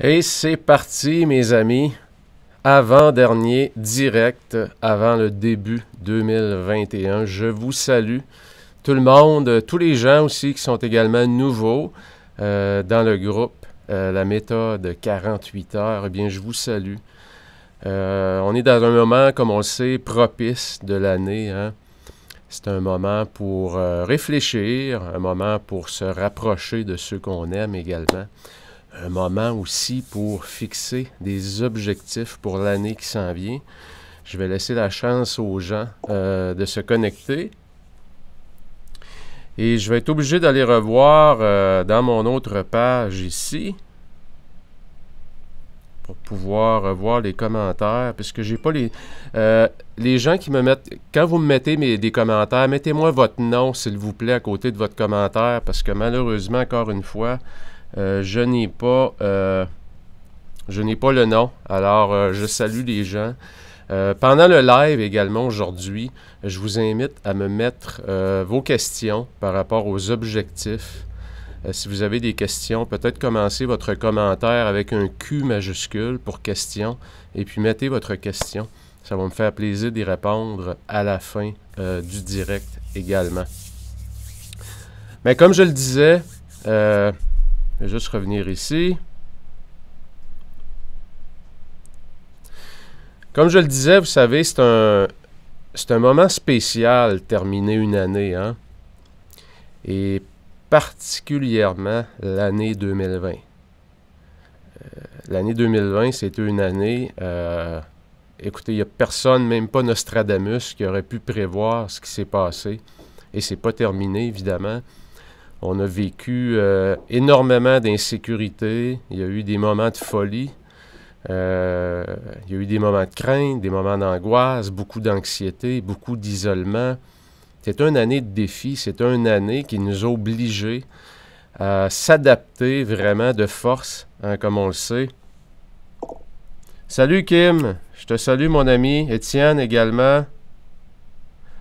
Et c'est parti, mes amis. Avant-dernier direct, avant le début 2021. Je vous salue, tout le monde, tous les gens aussi qui sont également nouveaux euh, dans le groupe, euh, la méthode 48 heures. Eh bien, je vous salue. Euh, on est dans un moment, comme on le sait, propice de l'année. Hein. C'est un moment pour réfléchir, un moment pour se rapprocher de ceux qu'on aime également un moment aussi pour fixer des objectifs pour l'année qui s'en vient. Je vais laisser la chance aux gens euh, de se connecter. Et je vais être obligé d'aller revoir euh, dans mon autre page ici pour pouvoir voir les commentaires, puisque j'ai pas les... Euh, les gens qui me mettent... Quand vous me mettez des commentaires, mettez-moi votre nom, s'il vous plaît, à côté de votre commentaire, parce que malheureusement, encore une fois, euh, je n'ai pas, euh, je n'ai pas le nom. Alors, euh, je salue les gens. pendant le live également aujourd'hui, je vous invite à me mettre vos questions par rapport aux objectifs. si vous avez des questions, peut-être commencez votre commentaire avec un Q majuscule pour question et puis mettez votre question. Ça va me faire plaisir d'y répondre à la fin du direct également. Mais comme je le disais, je vais juste revenir ici. Comme je le disais, vous savez, c'est un, c'est un moment spécial, terminer une année. Hein? Et particulièrement l'année 2020. Euh, l'année 2020, c'était une année... Euh, écoutez, il n'y a personne, même pas Nostradamus, qui aurait pu prévoir ce qui s'est passé. Et c'est pas terminé, évidemment. On a vécu euh, énormément d'insécurité. Il y a eu des moments de folie. Euh, il y a eu des moments de crainte, des moments d'angoisse, beaucoup d'anxiété, beaucoup d'isolement. C'est une année de défi. C'est une année qui nous a obligés à s'adapter vraiment de force, hein, comme on le sait. Salut Kim, je te salue mon ami, Étienne également.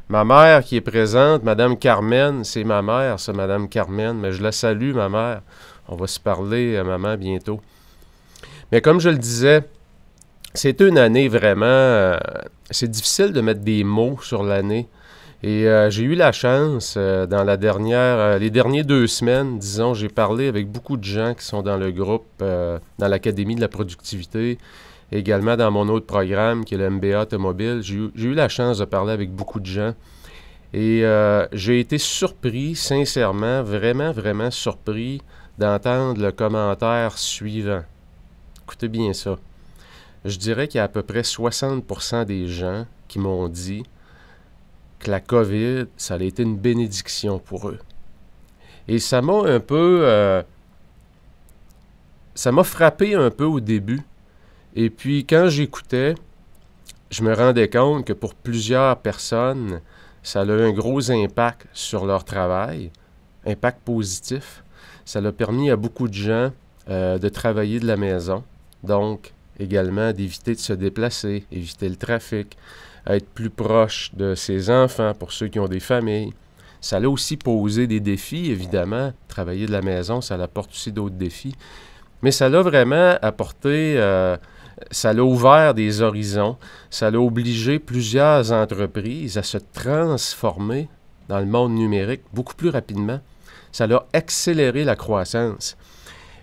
Ma mère qui est présente, Madame Carmen, c'est ma mère, c'est Madame Carmen, mais je la salue, ma mère. On va se parler, euh, maman, bientôt. Mais comme je le disais, c'est une année vraiment... Euh, c'est difficile de mettre des mots sur l'année. Et euh, j'ai eu la chance, dans la dernière, les dernières deux semaines, disons, j'ai parlé avec beaucoup de gens qui sont dans le groupe, dans l'Académie de la productivité, également dans mon autre programme qui est le MBA automobile, j'ai eu la chance de parler avec beaucoup de gens. Et euh, j'ai été surpris, sincèrement, vraiment, vraiment surpris d'entendre le commentaire suivant. Écoutez bien ça. Je dirais qu'il y a à peu près 60% des gens qui m'ont dit que la COVID, ça a été une bénédiction pour eux. Et ça m'a un peu... Euh, ça m'a frappé un peu au début et puis quand j'écoutais, je me rendais compte que pour plusieurs personnes, ça a eu un gros impact sur leur travail, impact positif. Ça a permis à beaucoup de gens euh, de travailler de la maison, donc également d'éviter de se déplacer, éviter le trafic, être plus proche de ses enfants pour ceux qui ont des familles. Ça l'a aussi posé des défis, évidemment. Travailler de la maison, ça apporte aussi d'autres défis. Mais ça l'a vraiment apporté euh, ça l'a ouvert des horizons, ça l'a obligé plusieurs entreprises à se transformer dans le monde numérique beaucoup plus rapidement. Ça l'a accéléré la croissance.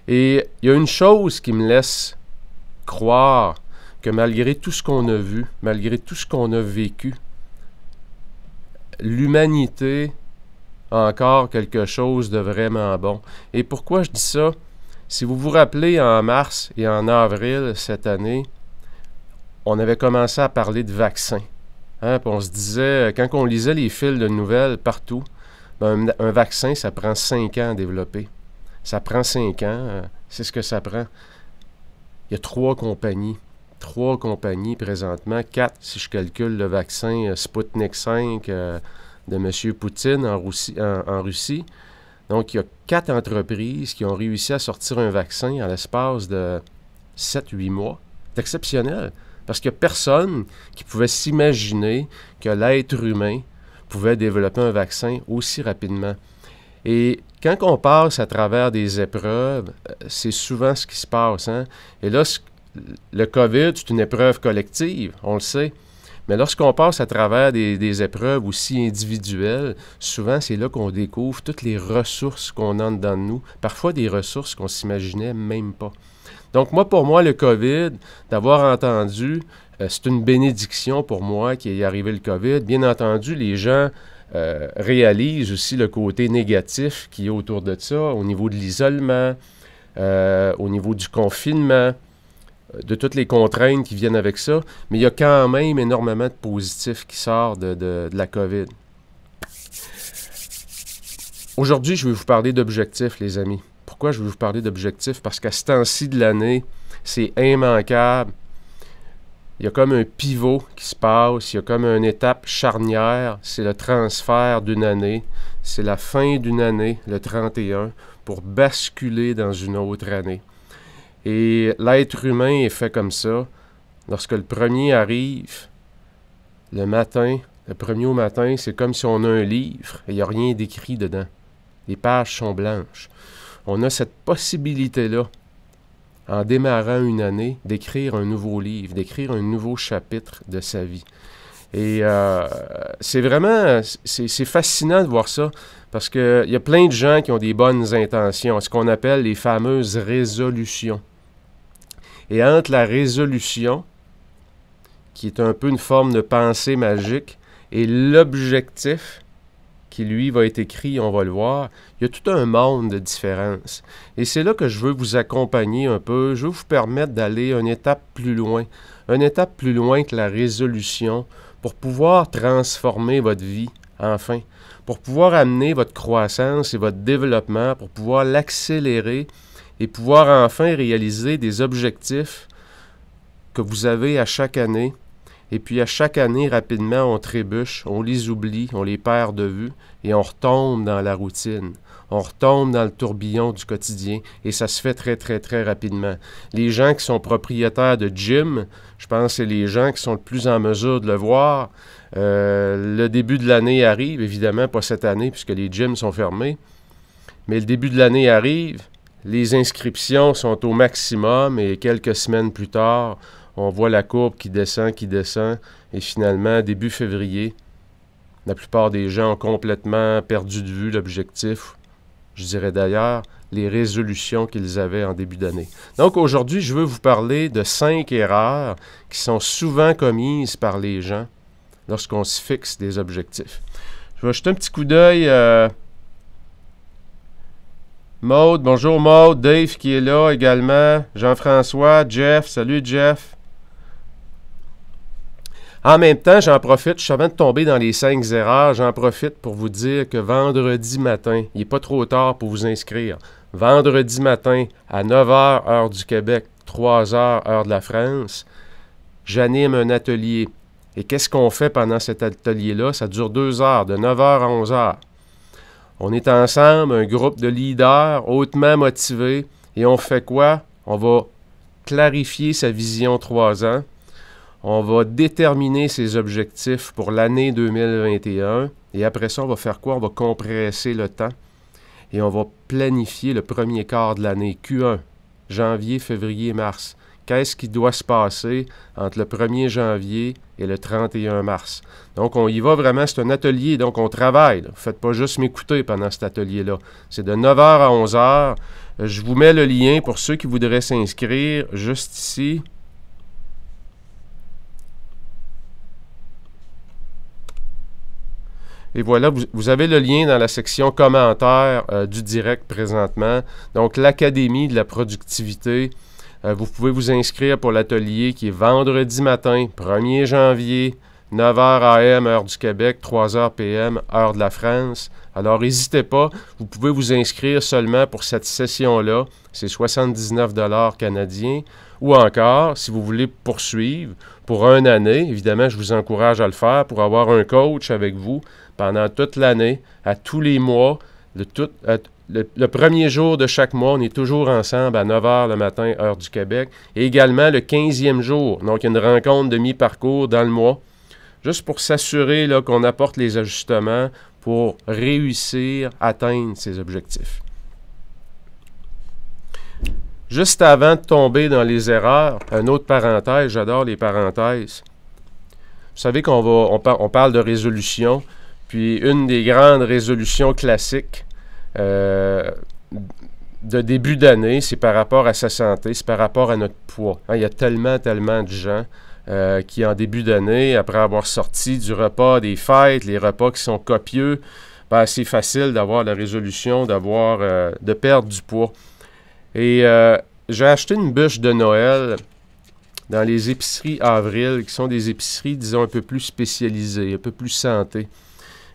Et il y a une chose qui me laisse croire que malgré tout ce qu'on a vu, malgré tout ce qu'on a vécu, l'humanité a encore quelque chose de vraiment bon. Et pourquoi je dis ça? Si vous vous rappelez, en mars et en avril cette année, on avait commencé à parler de vaccins. Hein, on se disait, euh, quand on lisait les fils de nouvelles partout, ben, un, vaccin, ça prend cinq ans à développer. Ça prend cinq ans, euh, c'est ce que ça prend. Il y a trois compagnies, trois compagnies présentement, quatre si je calcule le vaccin euh, Sputnik 5 de M. Poutine en Russie. Donc, il y a quatre entreprises qui ont réussi à sortir un vaccin en l'espace de 7-8 mois. C'est exceptionnel parce qu'il n'y a personne qui pouvait s'imaginer que l'être humain pouvait développer un vaccin aussi rapidement. Et quand on passe à travers des épreuves, euh, c'est souvent ce qui se passe. Hein. Et là, le COVID, c'est une épreuve collective, on le sait. Mais lorsqu'on passe à travers des, épreuves aussi individuelles, souvent c'est là qu'on découvre toutes les ressources qu'on a dans nous, parfois des ressources qu'on s'imaginait même pas. Donc moi, pour moi, le COVID, d'avoir entendu, euh, c'est une bénédiction pour moi qui est arrivé le COVID. Bien entendu, les gens... Euh, réalisent aussi le côté négatif qui est autour de ça, au niveau de l'isolement, euh, au niveau du confinement. Euh, de toutes les contraintes qui viennent avec ça, mais il y a quand même énormément de positifs qui sortent de, de, la COVID. Aujourd'hui, je vais vous parler d'objectifs, les amis. Pourquoi je vais vous parler d'objectifs? Parce qu'à ce temps-ci de l'année, c'est immanquable. Il y a comme un pivot qui se passe, il y a comme une étape charnière, c'est le transfert d'une année, c'est la fin d'une année, le 31, pour basculer dans une autre année. Et l'être humain est fait comme ça. Lorsque le premier arrive, le matin, le premier au matin, c'est comme si on a un livre et il n'y a rien d'écrit dedans. Les pages sont blanches. On a cette possibilité-là, en démarrant une année, d'écrire un nouveau livre, d'écrire un nouveau chapitre de sa vie. Et euh, c'est vraiment, c'est fascinant de voir ça, parce qu'il y a plein de gens qui ont des bonnes intentions, ce qu'on appelle les fameuses résolutions. Et entre la résolution, qui est un peu une forme de pensée magique, et l'objectif, qui lui va être écrit, on va le voir, il y a tout un monde de différences. Et c'est là que je veux vous accompagner un peu, je veux vous permettre d'aller une étape plus loin, une étape plus loin que la résolution pour pouvoir transformer votre vie, enfin, pour pouvoir amener votre croissance et votre développement, pour pouvoir l'accélérer et pouvoir enfin réaliser des objectifs que vous avez à chaque année. Et puis à chaque année, rapidement, on trébuche, on les oublie, on les perd de vue et on retombe dans la routine. On retombe dans le tourbillon du quotidien et ça se fait très, très, très rapidement. Les gens qui sont propriétaires de gym, je pense que c'est les gens qui sont le plus en mesure de le voir. Euh, le début de l'année arrive, évidemment pas cette année puisque les gyms sont fermés, mais le début de l'année arrive les inscriptions sont au maximum et quelques semaines plus tard, on voit la courbe qui descend, qui descend, et finalement, début février, la plupart des gens ont complètement perdu de vue l'objectif. Je dirais d'ailleurs les résolutions qu'ils avaient en début d'année. Donc aujourd'hui, je veux vous parler de cinq erreurs qui sont souvent commises par les gens lorsqu'on se fixe des objectifs. Je vais jeter un petit coup d'œil euh, Maude, bonjour Maude. Dave qui est là également. Jean-François, Jeff, salut Jeff. En même temps, j'en profite, je suis avant de tomber dans les cinq erreurs, j'en profite pour vous dire que vendredi matin, il n'est pas trop tard pour vous inscrire. Vendredi matin, à 9h, heure du Québec, 3h, heure de la France, j'anime un atelier. Et qu'est-ce qu'on fait pendant cet atelier-là? Ça dure deux heures, de 9h à 11h. On est ensemble, un groupe de leaders hautement motivés, et on fait quoi? On va clarifier sa vision trois ans. On va déterminer ses objectifs pour l'année 2021. Et après ça, on va faire quoi? On va compresser le temps et on va planifier le premier quart de l'année, Q1, janvier, février, mars. Qu'est-ce qui doit se passer entre le 1er janvier et le 31 mars. Donc, on y va vraiment, c'est un atelier, donc on travaille. Faites pas juste m'écouter pendant cet atelier-là. C'est de 9h à 11h. Je vous mets le lien pour ceux qui voudraient s'inscrire juste ici. Et voilà, vous, avez le lien dans la section commentaires euh, du direct présentement. Donc, l'Académie de la productivité. Euh, vous pouvez vous inscrire pour l'atelier qui est vendredi matin, 1er janvier, 9h AM, heure du Québec, 3h PM, heure de la France. Alors n'hésitez pas, vous pouvez vous inscrire seulement pour cette session-là, c'est 79 dollars canadiens. Ou encore, si vous voulez poursuivre pour une année, évidemment, je vous encourage à le faire pour avoir un coach avec vous pendant toute l'année, à tous les mois, de tout, le, premier jour de chaque mois, on est toujours ensemble à 9h le matin, heure du Québec. Et également le 15e jour, donc une rencontre de mi-parcours dans le mois, juste pour s'assurer qu'on apporte les ajustements pour réussir à atteindre ses objectifs. Juste avant de tomber dans les erreurs, un autre parenthèse, j'adore les parenthèses. Vous savez qu'on va, on parle de résolution, puis une des grandes résolutions classiques, euh, de début d'année, c'est par rapport à sa santé, c'est par rapport à notre poids. Hein, il y a tellement, tellement de gens euh, qui, en début d'année, après avoir sorti du repas, des fêtes, les repas qui sont copieux, ben, c'est facile d'avoir la résolution, euh, de perdre du poids. Et j'ai acheté une bûche de Noël dans les épiceries Avril, qui sont des épiceries, disons, un peu plus spécialisées, un peu plus santé.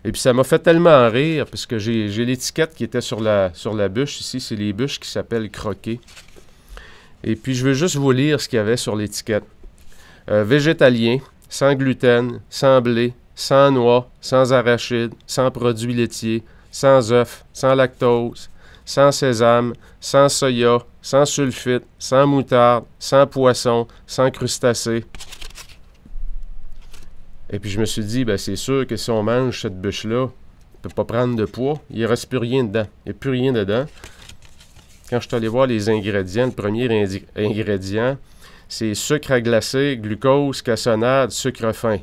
Et puis ça m'a fait tellement rire, parce que j'ai l'étiquette qui était sur la, sur la bûche ici. C'est les bûches qui s'appellent croquées. Et puis je veux juste vous lire ce qu'il y avait sur l'étiquette. Euh, végétalien, sans gluten, sans blé, sans noix, sans arachides, sans produits laitiers, sans œufs, sans lactose, sans sésame, sans soya, sans sulfite, sans moutarde, sans poisson, sans crustacés. Et puis je me suis dit, ben, c'est sûr que si on mange cette bûche-là, on ne peut pas prendre de poids. Il ne reste plus rien dedans. Il n'y a plus rien dedans. Quand je suis allé voir les ingrédients, le premier ingrédient, c'est sucre à glacer, glucose, cassonade, sucre fin.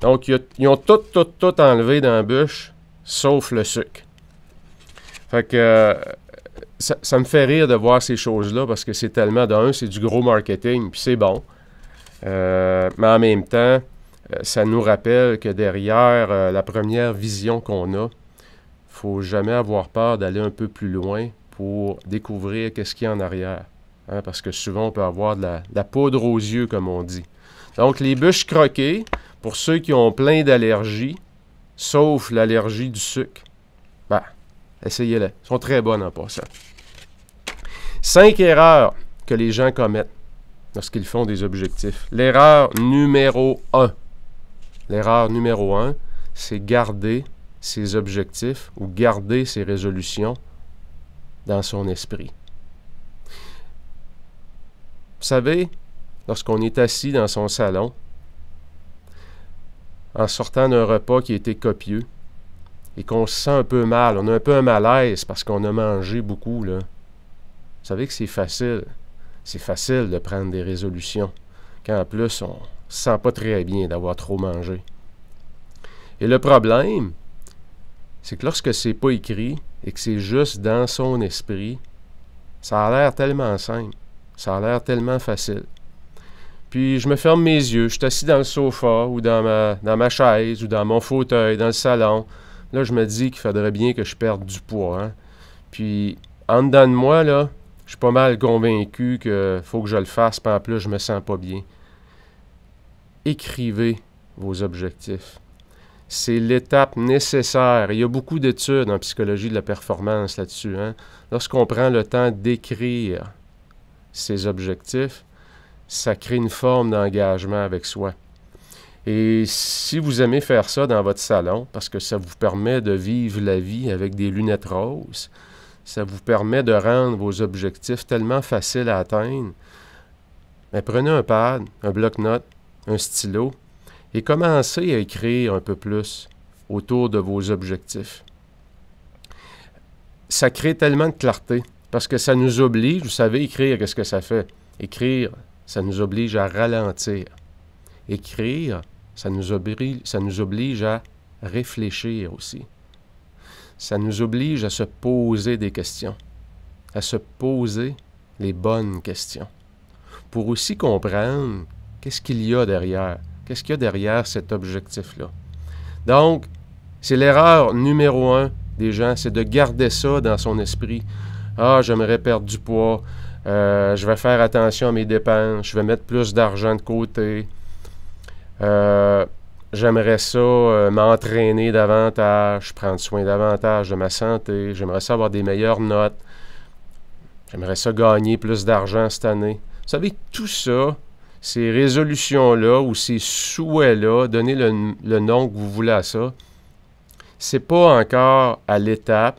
Donc, ils ont tout, tout, tout enlevé dans la bûche, sauf le sucre. Fait que euh, ça, me fait rire de voir ces choses-là parce que c'est tellement d'un, c'est du gros marketing, puis c'est bon. Euh, mais en même temps, euh, ça nous rappelle que derrière euh, la première vision qu'on a, faut jamais avoir peur d'aller un peu plus loin pour découvrir qu'est-ce qu'il y a en arrière. Hein, parce que souvent, on peut avoir de la, poudre aux yeux, comme on dit. Donc, les bûches croquées, pour ceux qui ont plein d'allergies, sauf l'allergie du sucre, ben, essayez-les. Elles sont très bonnes en passant. Cinq erreurs que les gens commettent lorsqu'ils font des objectifs. L'erreur numéro un. L'erreur numéro un, c'est garder ses objectifs ou garder ses résolutions dans son esprit. Vous savez, lorsqu'on est assis dans son salon, en sortant d'un repas qui était copieux, et qu'on se sent un peu mal, on a un peu un malaise parce qu'on a mangé beaucoup, là. Vous savez que c'est facile. C'est facile de prendre des résolutions. Quand en plus on, se sent pas très bien d'avoir trop mangé. Et le problème, c'est que lorsque c'est pas écrit et que c'est juste dans son esprit, ça a l'air tellement simple, ça a l'air tellement facile. Puis je me ferme mes yeux, je suis assis dans le sofa ou dans ma, dans ma chaise ou dans mon fauteuil, dans le salon. Là, je me dis qu'il faudrait bien que je perde du poids. Hein. Puis en dedans de moi, là, je suis pas mal convaincu qu'il faut que je le fasse, puis en plus, je me sens pas bien écrivez vos objectifs. C'est l'étape nécessaire. Il y a beaucoup d'études en psychologie de la performance là-dessus. Hein. Lorsqu'on prend le temps d'écrire ses objectifs, ça crée une forme d'engagement avec soi. Et si vous aimez faire ça dans votre salon, parce que ça vous permet de vivre la vie avec des lunettes roses, ça vous permet de rendre vos objectifs tellement faciles à atteindre, mais ben, prenez un pad, un bloc-notes, un stylo et commencez à écrire un peu plus autour de vos objectifs. Ça crée tellement de clarté parce que ça nous oblige, vous savez écrire, qu'est-ce que ça fait? Écrire, ça nous oblige à ralentir. Écrire, ça nous oblige, ça nous oblige à réfléchir aussi. Ça nous oblige à se poser des questions, à se poser les bonnes questions, pour aussi comprendre Qu'est-ce qu'il y a derrière? Qu'est-ce qu'il y a derrière cet objectif-là? Donc, c'est l'erreur numéro un des gens, c'est de garder ça dans son esprit. Ah, j'aimerais perdre du poids, euh, je vais faire attention à mes dépenses, je vais mettre plus d'argent de côté, euh, j'aimerais ça euh, m'entraîner davantage, prendre soin davantage de ma santé, j'aimerais ça avoir des meilleures notes, j'aimerais ça gagner plus d'argent cette année. Vous savez, tout ça, ces résolutions-là ou ces souhaits-là, donnez le, nom que vous voulez à ça, c'est pas encore à l'étape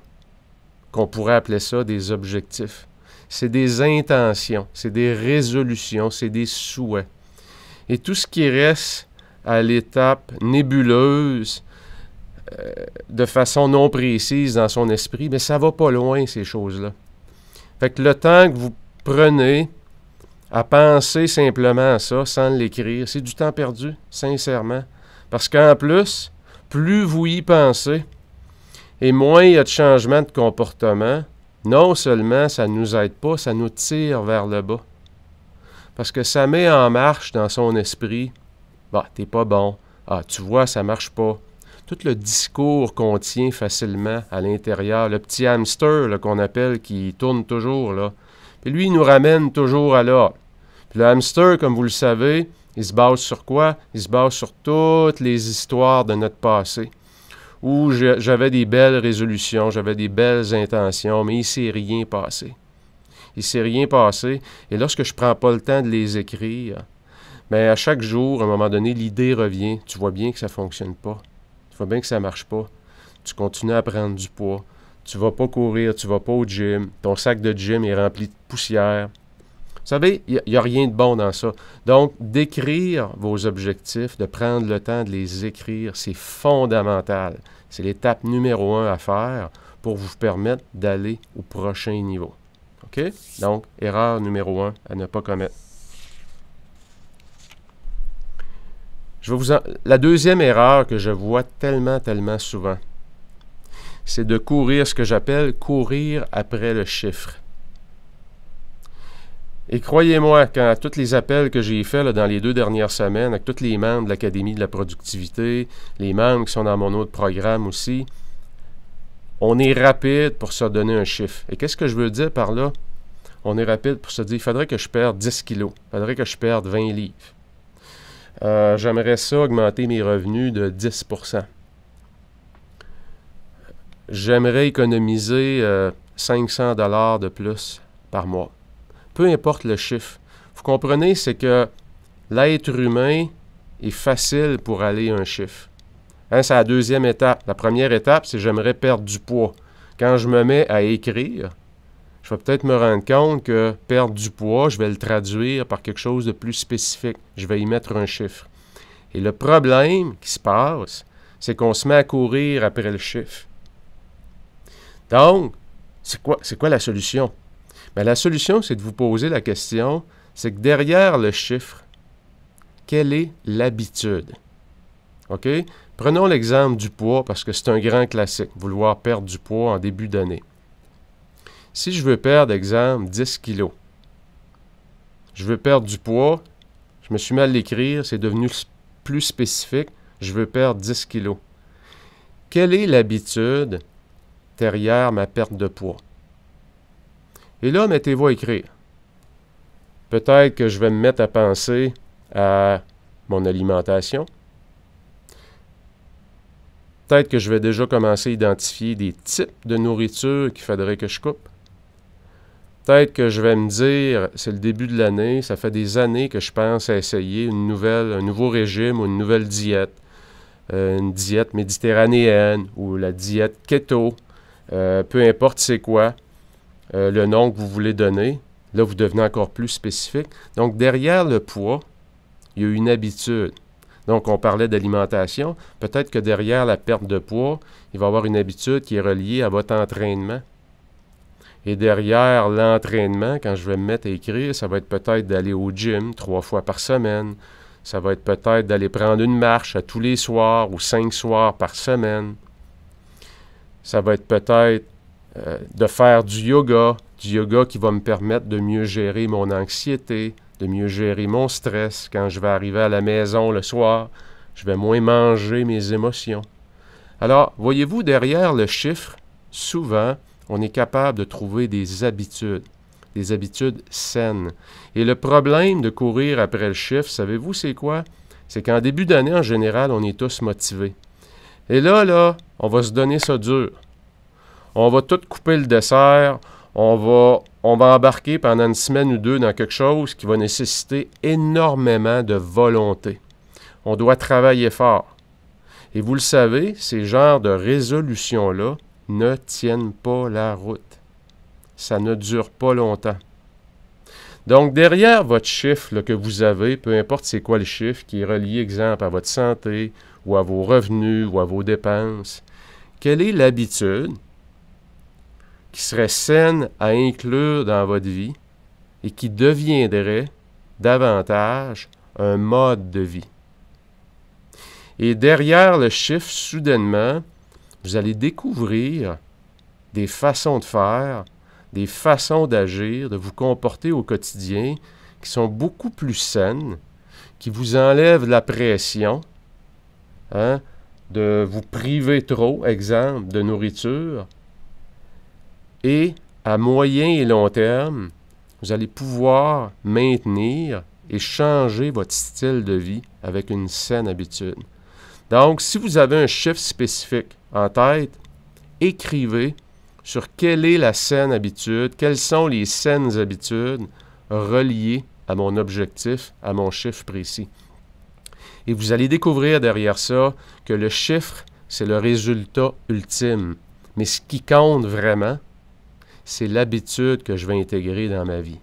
qu'on pourrait appeler ça des objectifs. C'est des intentions, c'est des résolutions, c'est des souhaits. Et tout ce qui reste à l'étape nébuleuse, euh, de façon non précise dans son esprit, mais ça va pas loin, ces choses-là. Fait que le temps que vous prenez à penser simplement à ça sans l'écrire, c'est du temps perdu, sincèrement. Parce qu'en plus, plus vous y pensez, et moins il y a de changement de comportement, non seulement ça ne nous aide pas, ça nous tire vers le bas. Parce que ça met en marche dans son esprit, bah, t'es pas bon, ah, tu vois, ça marche pas. Tout le discours qu'on tient facilement à l'intérieur, le petit hamster qu'on appelle qui tourne toujours, là, puis lui, il nous ramène toujours à l'ordre. Puis le hamster, comme vous le savez, il se base sur quoi? Il se base sur toutes les histoires de notre passé. Où j'avais des belles résolutions, j'avais des belles intentions, mais il ne s'est rien passé. Il ne s'est rien passé. Et lorsque je ne prends pas le temps de les écrire, mais ben, à chaque jour, à un moment donné, l'idée revient. Tu vois bien que ça ne fonctionne pas. Tu vois bien que ça ne marche pas. Tu continues à prendre du poids tu vas pas courir, tu vas pas au gym, ton sac de gym est rempli de poussière. Vous savez, il n'y a, rien de bon dans ça. Donc, d'écrire vos objectifs, de prendre le temps de les écrire, c'est fondamental. C'est l'étape numéro un à faire pour vous permettre d'aller au prochain niveau. OK? Donc, erreur numéro un à ne pas commettre. Je vous La deuxième erreur que je vois tellement, tellement souvent, c'est de courir ce que j'appelle courir après le chiffre. Et croyez-moi, quand à tous les appels que j'ai faits dans les deux dernières semaines, avec tous les membres de l'Académie de la productivité, les membres qui sont dans mon autre programme aussi, on est rapide pour se donner un chiffre. Et qu'est-ce que je veux dire par là? On est rapide pour se dire, il faudrait que je perde 10 kilos, il faudrait que je perde 20 livres. Euh, j'aimerais ça augmenter mes revenus de 10 j'aimerais économiser 500 euh, dollars de plus par mois. Peu importe le chiffre. Vous comprenez, c'est que l'être humain est facile pour aller à un chiffre. Hein, c'est la deuxième étape. La première étape, c'est j'aimerais perdre du poids. Quand je me mets à écrire, je vais peut-être me rendre compte que perdre du poids, je vais le traduire par quelque chose de plus spécifique. Je vais y mettre un chiffre. Et le problème qui se passe, c'est qu'on se met à courir après le chiffre. Donc, c'est quoi, la solution? Bien, la solution, c'est de vous poser la question, c'est que derrière le chiffre, quelle est l'habitude? OK? Prenons l'exemple du poids parce que c'est un grand classique, vouloir perdre du poids en début d'année. Si je veux perdre, exemple, 10 kilos, je veux perdre du poids, je me suis mal l'écrire, c'est devenu plus spécifique, je veux perdre 10 kilos. Quelle est l'habitude ma perte de poids. Et là, mettez-vous à écrire. Peut-être que je vais me mettre à penser à mon alimentation. Peut-être que je vais déjà commencer à identifier des types de nourriture qu'il faudrait que je coupe. Peut-être que je vais me dire, c'est le début de l'année, ça fait des années que je pense à essayer une nouvelle, un nouveau régime ou une nouvelle diète, euh, une diète méditerranéenne ou la diète keto. Euh, peu importe c'est quoi euh, le nom que vous voulez donner, là vous devenez encore plus spécifique. Donc derrière le poids, il y a une habitude. Donc on parlait d'alimentation, peut-être que derrière la perte de poids, il va y avoir une habitude qui est reliée à votre entraînement. Et derrière l'entraînement, quand je vais me mettre à écrire, ça va être peut-être d'aller au gym trois fois par semaine. Ça va être peut-être d'aller prendre une marche à tous les soirs ou cinq soirs par semaine ça va être peut-être euh, de faire du yoga, du yoga qui va me permettre de mieux gérer mon anxiété, de mieux gérer mon stress. Quand je vais arriver à la maison le soir, je vais moins manger mes émotions. Alors, voyez-vous, derrière le chiffre, souvent, on est capable de trouver des habitudes, des habitudes saines. Et le problème de courir après le chiffre, savez-vous, c'est quoi? C'est qu'en début d'année, en général, on est tous motivés. Et là, là, on va se donner ça dur. On va tout couper le dessert. On va, embarquer pendant une semaine ou deux dans quelque chose qui va nécessiter énormément de volonté. On doit travailler fort. Et vous le savez, ces genres de résolutions-là ne tiennent pas la route. Ça ne dure pas longtemps. Donc, derrière votre chiffre que vous avez, peu importe c'est quoi le chiffre, qui est relié, exemple, à votre santé, ou à vos revenus ou à vos dépenses? Quelle est l'habitude qui serait saine à inclure dans votre vie et qui deviendrait davantage un mode de vie? Et derrière le chiffre, soudainement, vous allez découvrir des façons de faire, des façons d'agir, de vous comporter au quotidien qui sont beaucoup plus saines, qui vous enlèvent la pression, Hein, de vous priver trop, exemple, de nourriture, et à moyen et long terme, vous allez pouvoir maintenir et changer votre style de vie avec une saine habitude. Donc, si vous avez un chiffre spécifique en tête, écrivez sur quelle est la saine habitude, quelles sont les saines habitudes reliées à mon objectif, à mon chiffre précis. Et vous allez découvrir derrière ça que le chiffre, c'est le résultat ultime. Mais ce qui compte vraiment, c'est l'habitude que je vais intégrer dans ma vie.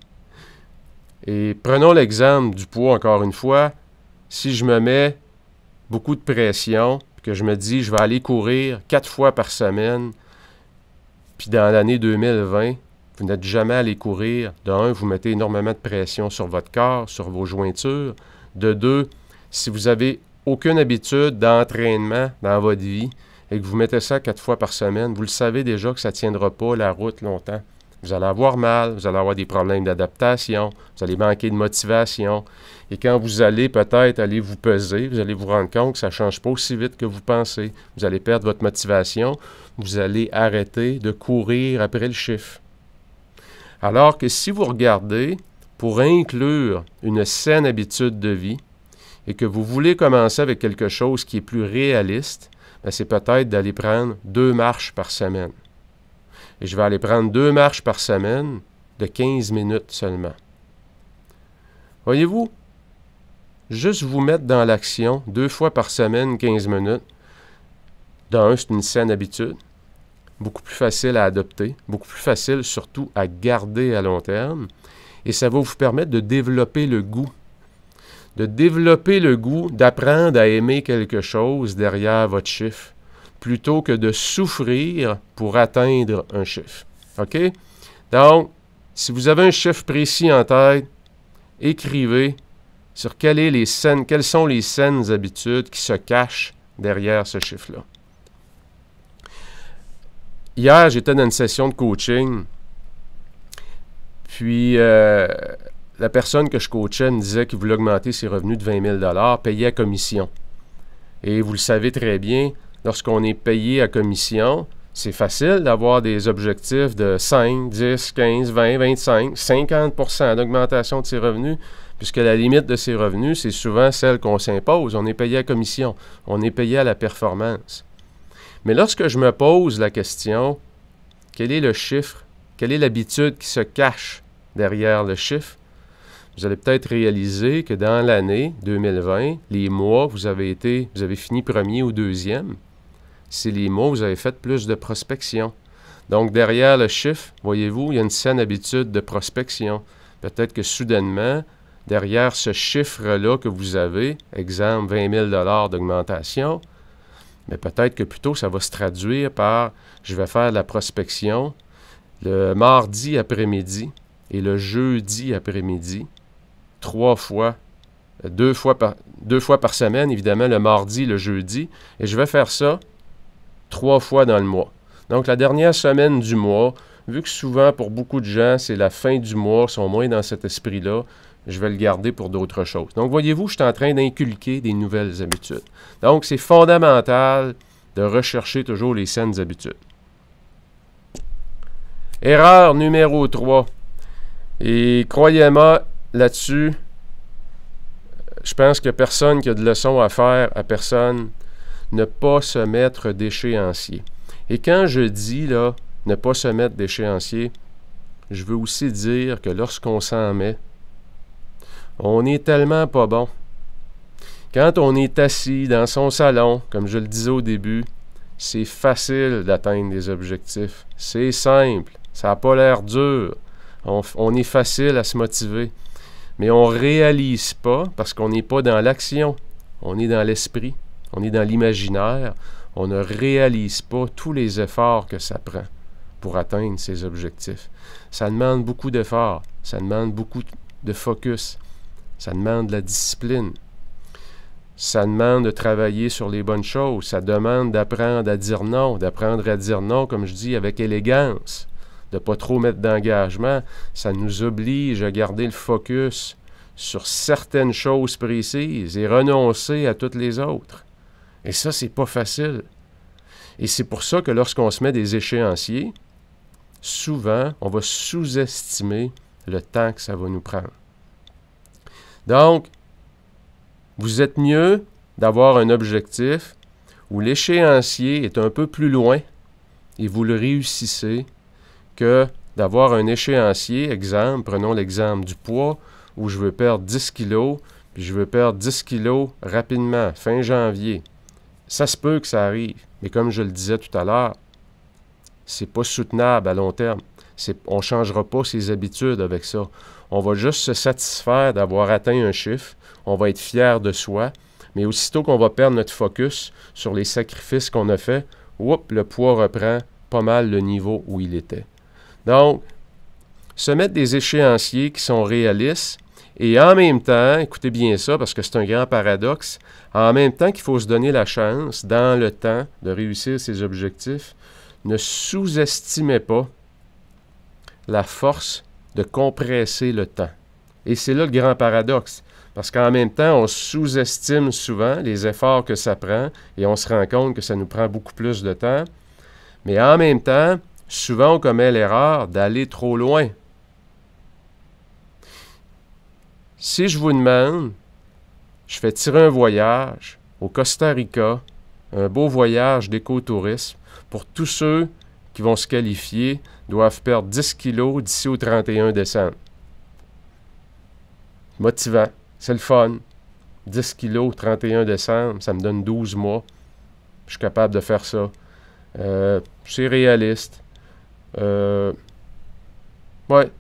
Et prenons l'exemple du poids encore une fois. Si je me mets beaucoup de pression, que je me dis je vais aller courir quatre fois par semaine, puis dans l'année 2020, vous n'êtes jamais allé courir. De un, vous mettez énormément de pression sur votre corps, sur vos jointures. De deux, si vous n'avez aucune habitude d'entraînement dans votre vie et que vous mettez ça quatre fois par semaine, vous le savez déjà que ça ne tiendra pas la route longtemps. Vous allez avoir mal, vous allez avoir des problèmes d'adaptation, vous allez manquer de motivation. Et quand vous allez peut-être aller vous peser, vous allez vous rendre compte que ça ne change pas aussi vite que vous pensez. Vous allez perdre votre motivation, vous allez arrêter de courir après le chiffre. Alors que si vous regardez pour inclure une saine habitude de vie, et que vous voulez commencer avec quelque chose qui est plus réaliste, ben, c'est peut-être d'aller prendre deux marches par semaine. Et je vais aller prendre deux marches par semaine de 15 minutes seulement. Voyez-vous, juste vous mettre dans l'action deux fois par semaine 15 minutes, dans c'est une saine habitude, beaucoup plus facile à adopter, beaucoup plus facile surtout à garder à long terme, et ça va vous permettre de développer le goût de développer le goût d'apprendre à aimer quelque chose derrière votre chiffre, plutôt que de souffrir pour atteindre un chiffre. OK? Donc, si vous avez un chiffre précis en tête, écrivez sur quelles, est quelles sont les saines habitudes qui se cachent derrière ce chiffre-là. Hier, j'étais dans une session de coaching, puis euh, la personne que je coachais me disait qu'il voulait augmenter ses revenus de 20 000 payés à commission. Et vous le savez très bien, lorsqu'on est payé à commission, c'est facile d'avoir des objectifs de 5, 10, 15, 20, 25, 50 d'augmentation de ses revenus, puisque la limite de ses revenus, c'est souvent celle qu'on s'impose. On est payé à commission, on est payé à la performance. Mais lorsque je me pose la question, quel est le chiffre, quelle est l'habitude qui se cache derrière le chiffre, vous allez peut-être réaliser que dans l'année 2020, les mois où vous avez été, vous avez fini premier ou deuxième, c'est les mois où vous avez fait plus de prospection. Donc derrière le chiffre, voyez-vous, il y a une saine habitude de prospection. Peut-être que soudainement, derrière ce chiffre-là que vous avez, exemple 20 000 d'augmentation, mais peut-être que plutôt ça va se traduire par je vais faire la prospection le mardi après-midi et le jeudi après-midi trois fois, euh, deux fois, par, deux fois par semaine, évidemment, le mardi, le jeudi. Et je vais faire ça trois fois dans le mois. Donc, la dernière semaine du mois, vu que souvent, pour beaucoup de gens, c'est la fin du mois, sont moins dans cet esprit-là, je vais le garder pour d'autres choses. Donc, voyez-vous, je suis en train d'inculquer des nouvelles habitudes. Donc, c'est fondamental de rechercher toujours les saines habitudes. Erreur numéro 3. Et croyez-moi, là-dessus, je pense que personne qui a de leçons à faire à personne, ne pas se mettre d'échéancier. Et quand je dis là, ne pas se mettre d'échéancier, je veux aussi dire que lorsqu'on s'en met, on n'est tellement pas bon. Quand on est assis dans son salon, comme je le disais au début, c'est facile d'atteindre des objectifs. C'est simple. Ça n'a pas l'air dur. on est facile à se motiver mais on ne réalise pas parce qu'on n'est pas dans l'action, on est dans l'esprit, on est dans l'imaginaire, on ne réalise pas tous les efforts que ça prend pour atteindre ses objectifs. Ça demande beaucoup d'efforts, ça demande beaucoup de focus, ça demande de la discipline, ça demande de travailler sur les bonnes choses, ça demande d'apprendre à dire non, d'apprendre à dire non, comme je dis, avec élégance de pas trop mettre d'engagement, ça nous oblige à garder le focus sur certaines choses précises et renoncer à toutes les autres. Et ça, c'est pas facile. Et c'est pour ça que lorsqu'on se met des échéanciers, souvent, on va sous-estimer le temps que ça va nous prendre. Donc, vous êtes mieux d'avoir un objectif où l'échéancier est un peu plus loin et vous le réussissez que d'avoir un échéancier, exemple, prenons l'exemple du poids, où je veux perdre 10 kilos, puis je veux perdre 10 kilos rapidement, fin janvier. Ça se peut que ça arrive, mais comme je le disais tout à l'heure, c'est pas soutenable à long terme. On ne changera pas ses habitudes avec ça. On va juste se satisfaire d'avoir atteint un chiffre, on va être fier de soi, mais aussitôt qu'on va perdre notre focus sur les sacrifices qu'on a faits, le poids reprend pas mal le niveau où il était. Donc, se mettre des échéanciers qui sont réalistes et en même temps, écoutez bien ça parce que c'est un grand paradoxe, en même temps qu'il faut se donner la chance dans le temps de réussir ses objectifs, ne sous-estimez pas la force de compresser le temps. Et c'est là le grand paradoxe. Parce qu'en même temps, on sous-estime souvent les efforts que ça prend et on se rend compte que ça nous prend beaucoup plus de temps. Mais en même temps, Souvent, on commet l'erreur d'aller trop loin. Si je vous demande, je fais tirer un voyage au Costa Rica, un beau voyage d'écotourisme, pour tous ceux qui vont se qualifier, doivent perdre 10 kilos d'ici au 31 décembre. Motivant, c'est le fun. 10 kilos, 31 décembre, ça me donne 12 mois. Je suis capable de faire ça. Euh, c'est réaliste. Euh, ouais.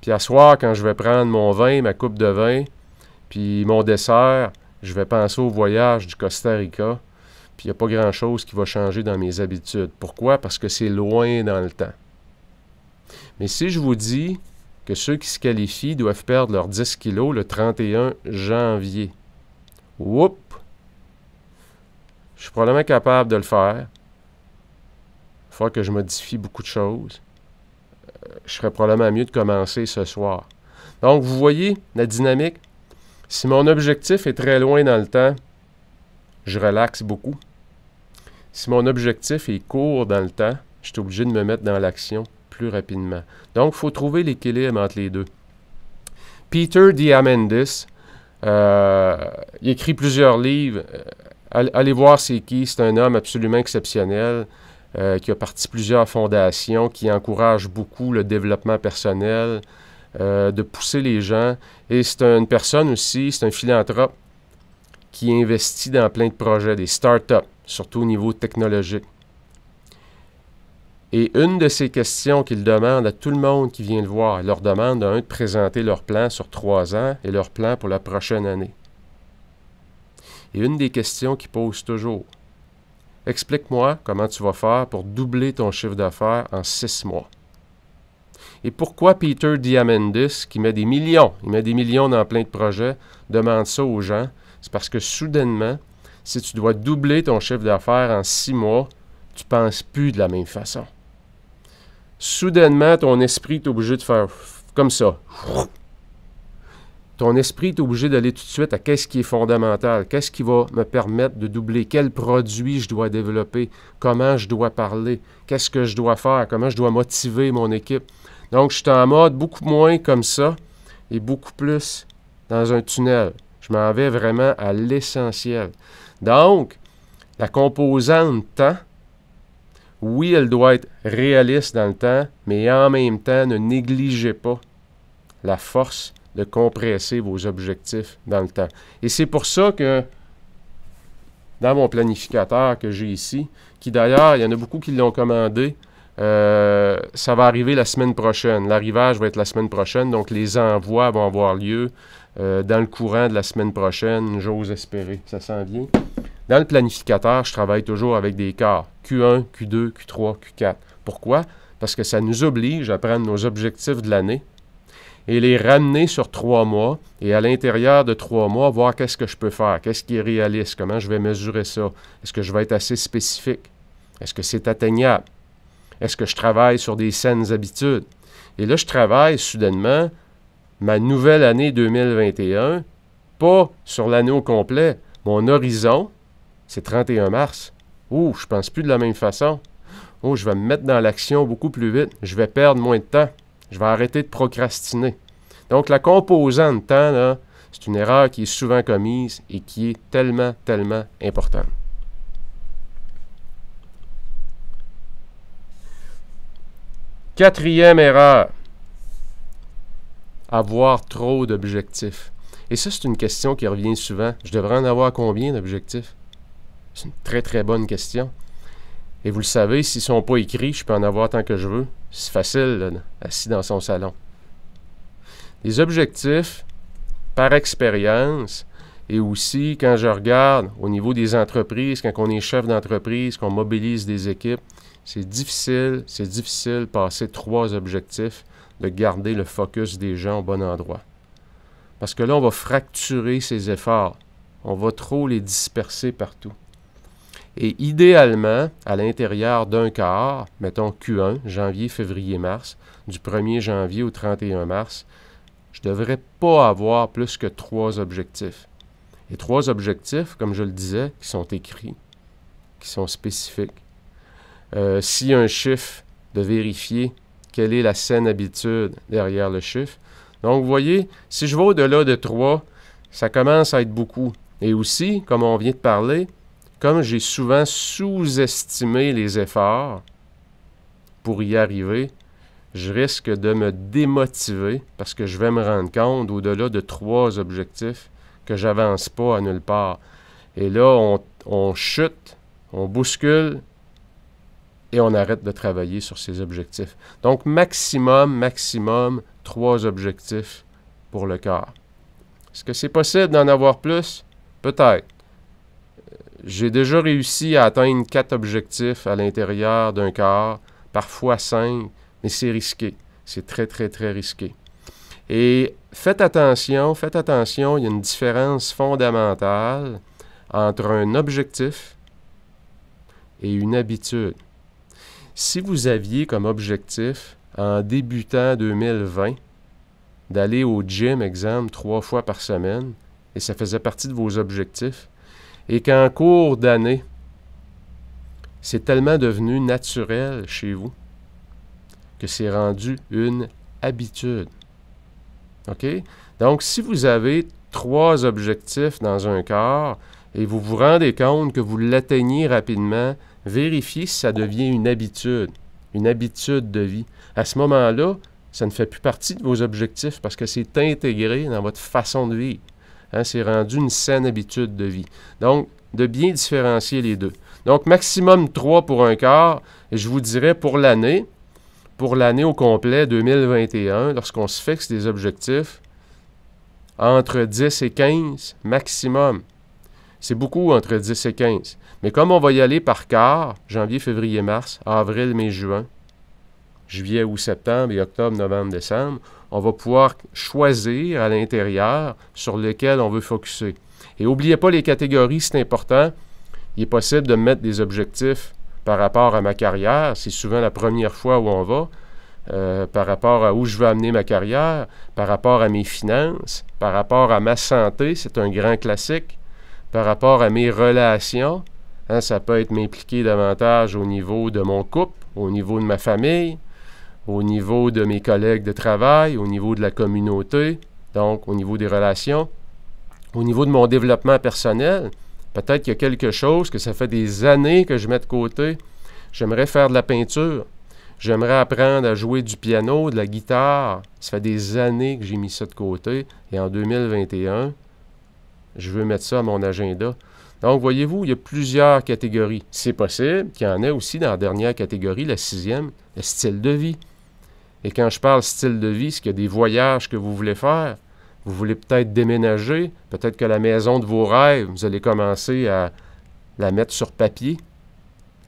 Puis à soir, quand je vais prendre mon vin, ma coupe de vin, puis mon dessert, je vais penser au voyage du Costa Rica. Puis il n'y a pas grand-chose qui va changer dans mes habitudes. Pourquoi? Parce que c'est loin dans le temps. Mais si je vous dis que ceux qui se qualifient doivent perdre leurs 10 kilos le 31 janvier, whoop! Je suis probablement capable de le faire. Il faut que je modifie beaucoup de choses. Euh, je serais probablement mieux de commencer ce soir. Donc, vous voyez la dynamique. Si mon objectif est très loin dans le temps, je relaxe beaucoup. Si mon objectif est court dans le temps, je suis obligé de me mettre dans l'action plus rapidement. Donc, il faut trouver l'équilibre entre les deux. Peter Diamandis, euh, il écrit plusieurs livres. Euh, allez voir c'est qui, c'est un homme absolument exceptionnel. Euh, qui a parti plusieurs fondations, qui encourage beaucoup le développement personnel, euh, de pousser les gens. Et c'est une personne aussi, c'est un philanthrope qui investit dans plein de projets, des startups, surtout au niveau technologique. Et une de ces questions qu'il demande à tout le monde qui vient le voir, il leur demande un, de présenter leur plan sur trois ans et leur plan pour la prochaine année. Et une des questions qu'il pose toujours, Explique-moi comment tu vas faire pour doubler ton chiffre d'affaires en six mois. Et pourquoi Peter Diamandis, qui met des millions, il met des millions dans plein de projets, demande ça aux gens? C'est parce que soudainement, si tu dois doubler ton chiffre d'affaires en six mois, tu ne penses plus de la même façon. Soudainement, ton esprit est obligé de faire comme ça ton esprit est obligé d'aller tout de suite à qu'est-ce qui est fondamental, qu'est-ce qui va me permettre de doubler, quel produit je dois développer, comment je dois parler, qu'est-ce que je dois faire, comment je dois motiver mon équipe. Donc, je suis en mode beaucoup moins comme ça et beaucoup plus dans un tunnel. Je m'en vais vraiment à l'essentiel. Donc, la composante temps, oui, elle doit être réaliste dans le temps, mais en même temps, ne négligez pas la force de compresser vos objectifs dans le temps. Et c'est pour ça que dans mon planificateur que j'ai ici, qui d'ailleurs, il y en a beaucoup qui l'ont commandé, euh, ça va arriver la semaine prochaine. L'arrivage va être la semaine prochaine, donc les envois vont avoir lieu euh, dans le courant de la semaine prochaine, j'ose espérer, ça s'en vient. Dans le planificateur, je travaille toujours avec des quarts, Q1, Q2, Q3, Q4. Pourquoi? Parce que ça nous oblige à prendre nos objectifs de l'année, et les ramener sur trois mois et à l'intérieur de trois mois, voir qu'est-ce que je peux faire, qu'est-ce qui est réaliste, comment je vais mesurer ça, est-ce que je vais être assez spécifique, est-ce que c'est atteignable, est-ce que je travaille sur des saines habitudes. Et là, je travaille soudainement ma nouvelle année 2021, pas sur l'année au complet. Mon horizon, c'est 31 mars. Oh, je pense plus de la même façon. Oh, je vais me mettre dans l'action beaucoup plus vite. Je vais perdre moins de temps. Je vais arrêter de procrastiner. Donc, la composante temps, c'est une erreur qui est souvent commise et qui est tellement, tellement importante. Quatrième erreur, avoir trop d'objectifs. Et ça, c'est une question qui revient souvent. Je devrais en avoir combien d'objectifs? C'est une très, très bonne question. Et vous le savez, s'ils ne sont pas écrits, je peux en avoir tant que je veux. C'est facile, assis dans son salon. Les objectifs, par expérience, et aussi quand je regarde au niveau des entreprises, quand on est chef d'entreprise, qu'on mobilise des équipes, c'est difficile, c'est difficile de passer trois objectifs, de garder le focus des gens au bon endroit. Parce que là, on va fracturer ces efforts. On va trop les disperser partout. Et idéalement, à l'intérieur d'un quart, mettons Q1, janvier, février, mars, du 1er janvier au 31 mars, je ne devrais pas avoir plus que trois objectifs. Et trois objectifs, comme je le disais, qui sont écrits, qui sont spécifiques. Euh, si un chiffre, de vérifier quelle est la saine habitude derrière le chiffre. Donc, vous voyez, si je vais au-delà de 3, ça commence à être beaucoup. Et aussi, comme on vient de parler, comme j'ai souvent sous-estimé les efforts pour y arriver, je risque de me démotiver parce que je vais me rendre compte, au-delà de trois objectifs, que j'avance pas à nulle part. Et là, on, on chute, on bouscule et on arrête de travailler sur ces objectifs. Donc, maximum, maximum, trois objectifs pour le corps. Est-ce que c'est possible d'en avoir plus? Peut-être. J'ai déjà réussi à atteindre quatre objectifs à l'intérieur d'un corps, parfois cinq, mais c'est risqué. C'est très, très, très risqué. Et faites attention, faites attention, il y a une différence fondamentale entre un objectif et une habitude. Si vous aviez comme objectif, en débutant 2020, d'aller au gym, exemple, trois fois par semaine, et ça faisait partie de vos objectifs, et qu'en cours d'année, c'est tellement devenu naturel chez vous que c'est rendu une habitude. OK? Donc, si vous avez trois objectifs dans un corps et vous vous rendez compte que vous l'atteignez rapidement, vérifiez si ça devient une habitude, une habitude de vie. À ce moment-là, ça ne fait plus partie de vos objectifs parce que c'est intégré dans votre façon de vivre. Hein, c'est rendu une saine habitude de vie. Donc, de bien différencier les deux. Donc, maximum 3 pour un quart, et je vous dirais pour l'année, pour l'année au complet 2021, lorsqu'on se fixe des objectifs, entre 10 et 15 maximum. C'est beaucoup entre 10 et 15. Mais comme on va y aller par quart, janvier, février, mars, avril, mai, juin, juillet ou septembre et octobre, novembre, décembre, on va pouvoir choisir à l'intérieur sur lequel on veut focuser. Et n'oubliez pas les catégories, c'est important. Il est possible de mettre des objectifs par rapport à ma carrière. C'est souvent la première fois où on va. Euh, par rapport à où je veux amener ma carrière, par rapport à mes finances, par rapport à ma santé, c'est un grand classique, par rapport à mes relations, hein, ça peut être m'impliquer davantage au niveau de mon couple, au niveau de ma famille, au niveau de mes collègues de travail, au niveau de la communauté, donc au niveau des relations, au niveau de mon développement personnel. Peut-être qu'il y a quelque chose que ça fait des années que je mets de côté. J'aimerais faire de la peinture. J'aimerais apprendre à jouer du piano, de la guitare. Ça fait des années que j'ai mis ça de côté. Et en 2021, je veux mettre ça à mon agenda. Donc, voyez-vous, il y a plusieurs catégories. C'est possible qu'il y en ait aussi dans la dernière catégorie, la sixième, le style de vie. Et quand je parle style de vie, ce qu'il y a des voyages que vous voulez faire. Vous voulez peut-être déménager. Peut-être que la maison de vos rêves, vous allez commencer à la mettre sur papier,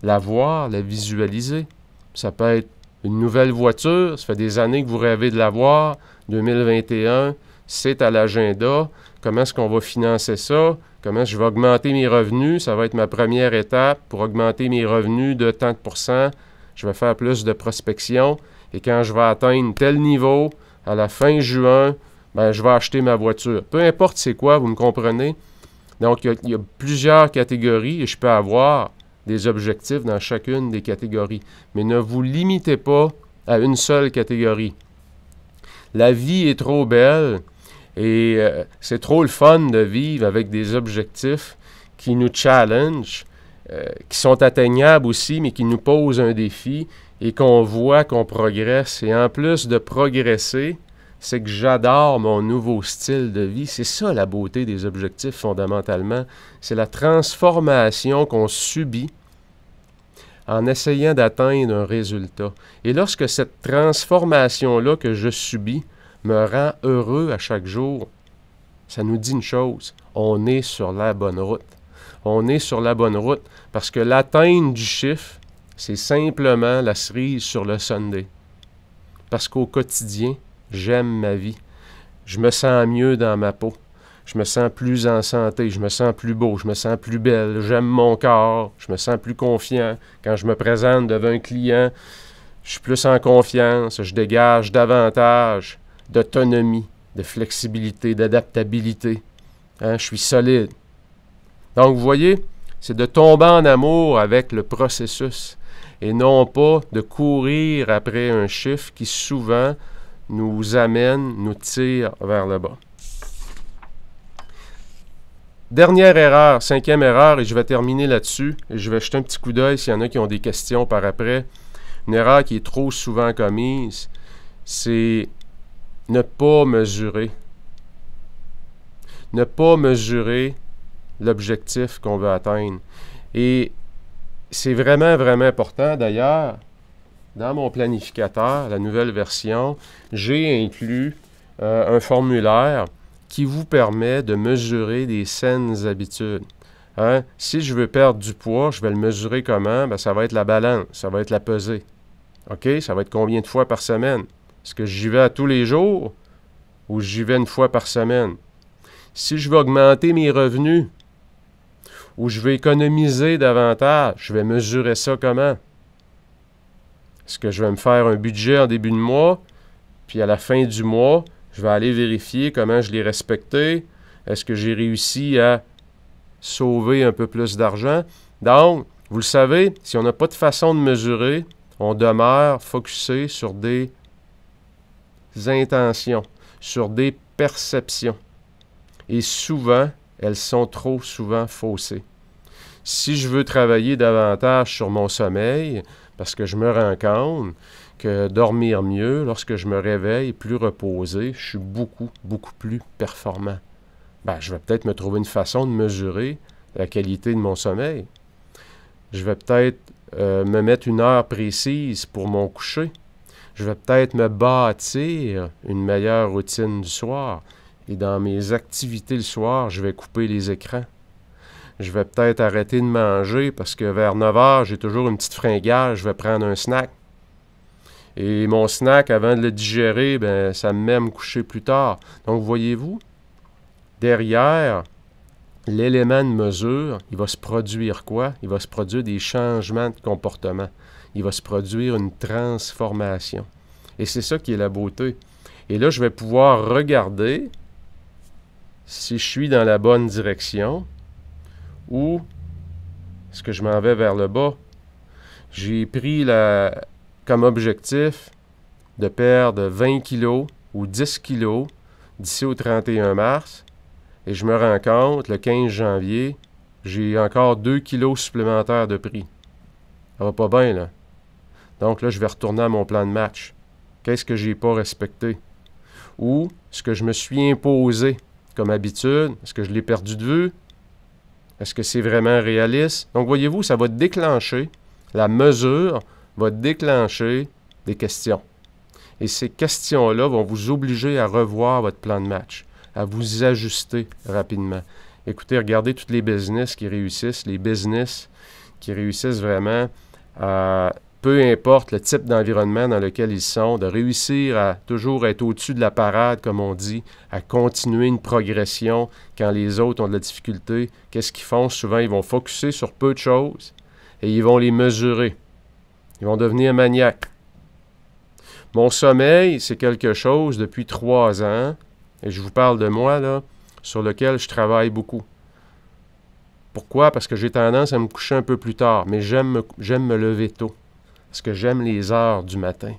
la voir, la visualiser. Ça peut être une nouvelle voiture. Ça fait des années que vous rêvez de l'avoir. 2021, c'est à l'agenda. Comment est-ce qu'on va financer ça? Comment je vais augmenter mes revenus? Ça va être ma première étape pour augmenter mes revenus de tant de Je vais faire plus de prospection. Et quand je vais atteindre tel niveau, à la fin juin, ben, je vais acheter ma voiture. Peu importe c'est quoi, vous me comprenez. Donc, il y, a plusieurs catégories et je peux avoir des objectifs dans chacune des catégories. Mais ne vous limitez pas à une seule catégorie. La vie est trop belle et euh, c'est trop le fun de vivre avec des objectifs qui nous challenge, euh, qui sont atteignables aussi, mais qui nous posent un défi et qu'on voit qu'on progresse. Et en plus de progresser, c'est que j'adore mon nouveau style de vie. C'est ça la beauté des objectifs fondamentalement. C'est la transformation qu'on subit en essayant d'atteindre un résultat. Et lorsque cette transformation-là que je subis me rend heureux à chaque jour, ça nous dit une chose, on est sur la bonne route. On est sur la bonne route parce que l'atteinte du chiffre c'est simplement la cerise sur le Sunday. Parce qu'au quotidien, j'aime ma vie. Je me sens mieux dans ma peau. Je me sens plus en santé, je me sens plus beau, je me sens plus belle, j'aime mon corps, je me sens plus confiant. Quand je me présente devant un client, je suis plus en confiance, je dégage davantage d'autonomie, de flexibilité, d'adaptabilité. Hein, je suis solide. Donc, vous voyez, c'est de tomber en amour avec le processus et non pas de courir après un chiffre qui souvent nous amène, nous tire vers le bas. Dernière erreur, cinquième erreur, et je vais terminer là-dessus. Je vais jeter un petit coup d'œil s'il y en a qui ont des questions par après. Une erreur qui est trop souvent commise, c'est ne pas mesurer. Ne pas mesurer l'objectif qu'on veut atteindre. Et c'est vraiment, vraiment important. D'ailleurs, dans mon planificateur, la nouvelle version, j'ai inclus euh, un formulaire qui vous permet de mesurer des saines habitudes. Hein? Si je veux perdre du poids, je vais le mesurer comment? Ben, ça va être la balance, ça va être la pesée. OK? Ça va être combien de fois par semaine? Est-ce que j'y vais à tous les jours ou j'y vais une fois par semaine? Si je veux augmenter mes revenus, ou je vais économiser davantage, je vais mesurer ça comment? Est-ce que je vais me faire un budget en début de mois, puis à la fin du mois, je vais aller vérifier comment je l'ai respecté? Est-ce que j'ai réussi à sauver un peu plus d'argent? Donc, vous le savez, si on n'a pas de façon de mesurer, on demeure focusé sur des intentions, sur des perceptions. Et souvent, elles sont trop souvent faussées. Si je veux travailler davantage sur mon sommeil, parce que je me rends compte que dormir mieux, lorsque je me réveille plus reposé, je suis beaucoup, beaucoup plus performant. Ben, je vais peut-être me trouver une façon de mesurer la qualité de mon sommeil. Je vais peut-être euh, me mettre une heure précise pour mon coucher. Je vais peut-être me bâtir une meilleure routine du soir. Et dans mes activités le soir, je vais couper les écrans. Je vais peut-être arrêter de manger parce que vers 9 h, j'ai toujours une petite fringale, je vais prendre un snack. Et mon snack, avant de le digérer, ben, ça me met à me coucher plus tard. Donc, voyez-vous, derrière l'élément de mesure, il va se produire quoi? Il va se produire des changements de comportement. Il va se produire une transformation. Et c'est ça qui est la beauté. Et là, je vais pouvoir regarder si je suis dans la bonne direction ou est-ce que je m'en vais vers le bas. J'ai pris la, comme objectif de perdre 20 kilos ou 10 kilos d'ici au 31 mars et je me rends compte le 15 janvier, j'ai encore 2 kilos supplémentaires de prix. Ça va pas bien, là. Donc là, je vais retourner à mon plan de match. Qu'est-ce que j'ai pas respecté? Ou ce que je me suis imposé comme habitude? Est-ce que je l'ai perdu de vue? Est-ce que c'est vraiment réaliste? Donc, voyez-vous, ça va déclencher, la mesure va déclencher des questions. Et ces questions-là vont vous obliger à revoir votre plan de match, à vous ajuster rapidement. Écoutez, regardez toutes les business qui réussissent, les business qui réussissent vraiment à peu importe le type d'environnement dans lequel ils sont, de réussir à toujours être au-dessus de la parade, comme on dit, à continuer une progression quand les autres ont de la difficulté. Qu'est-ce qu'ils font? Souvent, ils vont focuser sur peu de choses et ils vont les mesurer. Ils vont devenir maniaques. Mon sommeil, c'est quelque chose depuis trois ans, et je vous parle de moi, là, sur lequel je travaille beaucoup. Pourquoi? Parce que j'ai tendance à me coucher un peu plus tard, mais j'aime me lever tôt. Parce que j'aime les heures du matin.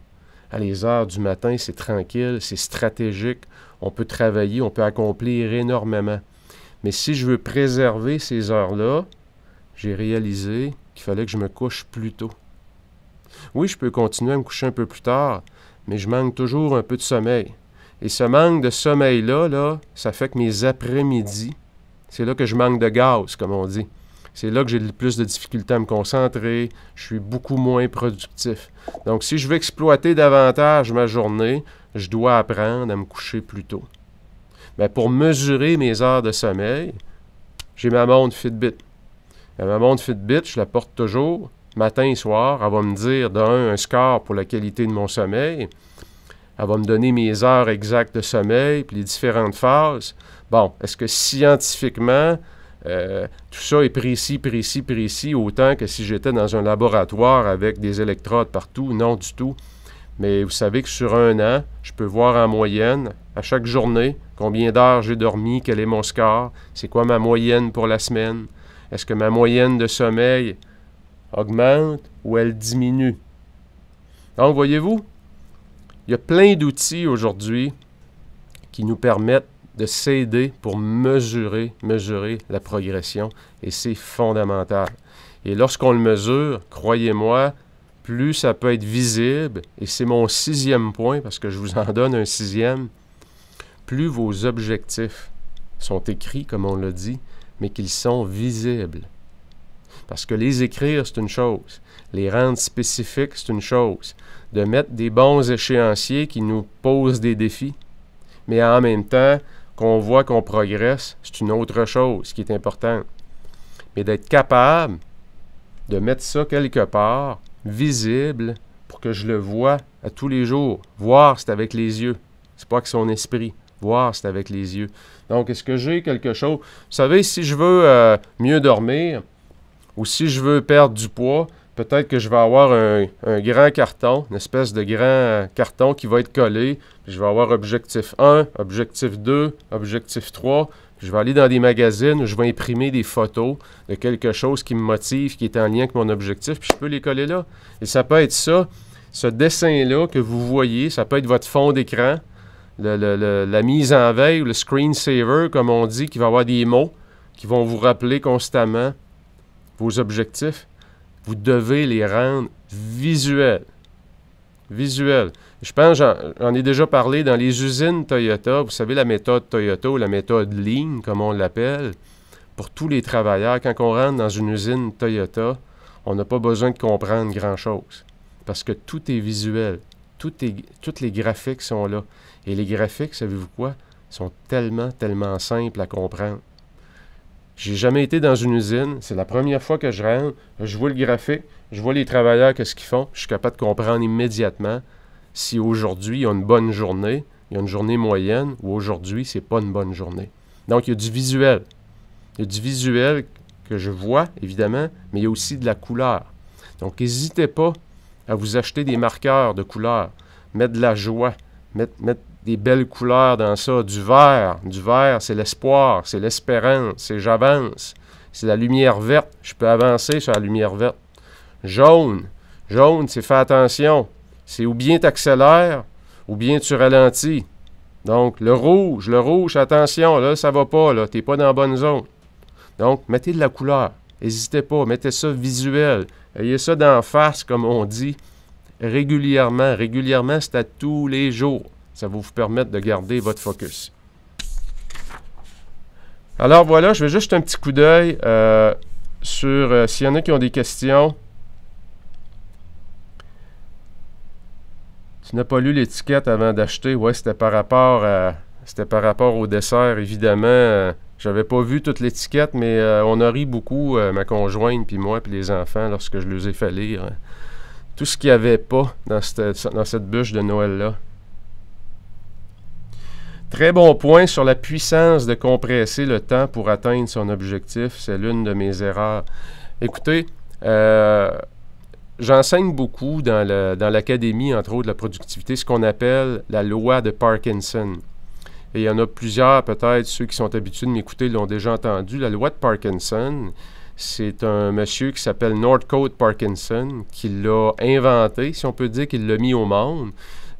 À les heures du matin, c'est tranquille, c'est stratégique, on peut travailler, on peut accomplir énormément. Mais si je veux préserver ces heures-là, j'ai réalisé qu'il fallait que je me couche plus tôt. Oui, je peux continuer à me coucher un peu plus tard, mais je manque toujours un peu de sommeil. Et ce manque de sommeil-là, là, ça fait que mes après-midi, c'est là que je manque de gaz, comme on dit. C'est là que j'ai le plus de difficultés à me concentrer. Je suis beaucoup moins productif. Donc, si je veux exploiter davantage ma journée, je dois apprendre à me coucher plus tôt. Mais ben, pour mesurer mes heures de sommeil, j'ai ma montre Fitbit. Ben, ma montre Fitbit, je la porte toujours, matin et soir. Elle va me dire, d'un, un score pour la qualité de mon sommeil. Elle va me donner mes heures exactes de sommeil, puis les différentes phases. Bon, est-ce que scientifiquement, euh, tout ça est précis, précis, précis, autant que si j'étais dans un laboratoire avec des électrodes partout, non du tout. Mais vous savez que sur un an, je peux voir en moyenne, à chaque journée, combien d'heures j'ai dormi, quel est mon score, c'est quoi ma moyenne pour la semaine, est-ce que ma moyenne de sommeil augmente ou elle diminue. Donc, voyez-vous, il y a plein d'outils aujourd'hui qui nous permettent de s'aider pour mesurer, mesurer la progression. Et c'est fondamental. Et lorsqu'on le mesure, croyez-moi, plus ça peut être visible, et c'est mon sixième point, parce que je vous en donne un sixième, plus vos objectifs sont écrits, comme on l'a dit, mais qu'ils sont visibles. Parce que les écrire, c'est une chose. Les rendre spécifiques, c'est une chose. De mettre des bons échéanciers qui nous posent des défis. Mais en même temps, qu'on voit qu'on progresse, c'est une autre chose qui est importante. Mais d'être capable de mettre ça quelque part, visible, pour que je le vois à tous les jours. Voir, c'est avec les yeux. C'est pas que son esprit. Voir, c'est avec les yeux. Donc, est-ce que j'ai quelque chose? Vous savez, si je veux euh, mieux dormir ou si je veux perdre du poids, peut-être que je vais avoir un, grand carton, une espèce de grand carton qui va être collé. Je vais avoir objectif 1, objectif 2, objectif 3. je vais aller dans des magazines où je vais imprimer des photos de quelque chose qui me motive, qui est en lien avec mon objectif, puis je peux les coller là. Et ça peut être ça, ce dessin-là que vous voyez, ça peut être votre fond d'écran, la mise en veille, le screensaver, comme on dit, qui va avoir des mots qui vont vous rappeler constamment vos objectifs. Vous devez les rendre visuels. Visuels. Je pense, j'en ai déjà parlé dans les usines Toyota. Vous savez, la méthode Toyota ou la méthode ligne, comme on l'appelle, pour tous les travailleurs, quand on rentre dans une usine Toyota, on n'a pas besoin de comprendre grand-chose. Parce que tout est visuel. Tout toutes les graphiques sont là. Et les graphiques, savez-vous quoi? sont tellement, tellement simples à comprendre. J'ai jamais été dans une usine. C'est la première fois que je rentre. Je vois le graphique, je vois les travailleurs, qu'est-ce qu'ils font. Je suis capable de comprendre immédiatement si aujourd'hui il y a une bonne journée, il y a une journée moyenne, ou aujourd'hui c'est pas une bonne journée. Donc il y a du visuel. Il y a du visuel que je vois, évidemment, mais il y a aussi de la couleur. Donc n'hésitez pas à vous acheter des marqueurs de couleur, mettre de la joie, mettre, des belles couleurs dans ça, du vert. Du vert, c'est l'espoir, c'est l'espérance, c'est j'avance. C'est la lumière verte, je peux avancer sur la lumière verte. Jaune, jaune, c'est faire attention. C'est ou bien tu accélères ou bien tu ralentis. Donc, le rouge, le rouge, attention, là, ça va pas, là, t'es pas dans la bonne zone. Donc, mettez de la couleur. N'hésitez pas, mettez ça visuel. Ayez ça d'en face, comme on dit régulièrement. Régulièrement, c'est à tous les jours. Ça va vous permettre de garder votre focus. Alors voilà, je vais juste un petit coup d'œil euh, sur euh, s'il y en a qui ont des questions. Tu n'as pas lu l'étiquette avant d'acheter. Oui, c'était par rapport c'était par rapport au dessert, évidemment. j'avais pas vu toute l'étiquette, mais euh, on a ri beaucoup, ma conjointe, puis moi, puis les enfants, lorsque je les ai fait lire tout ce qu'il n'y avait pas dans cette, bûche de Noël-là. Très bon point sur la puissance de compresser le temps pour atteindre son objectif. C'est l'une de mes erreurs. Écoutez, euh, j'enseigne beaucoup dans, dans l'Académie, entre autres, de la productivité, ce qu'on appelle la loi de Parkinson. Et il y en a plusieurs, peut-être ceux qui sont habitués de m'écouter l'ont déjà entendu. La loi de Parkinson, c'est un monsieur qui s'appelle Northcote Parkinson qui l'a inventé, si on peut dire qu'il l'a mis au monde.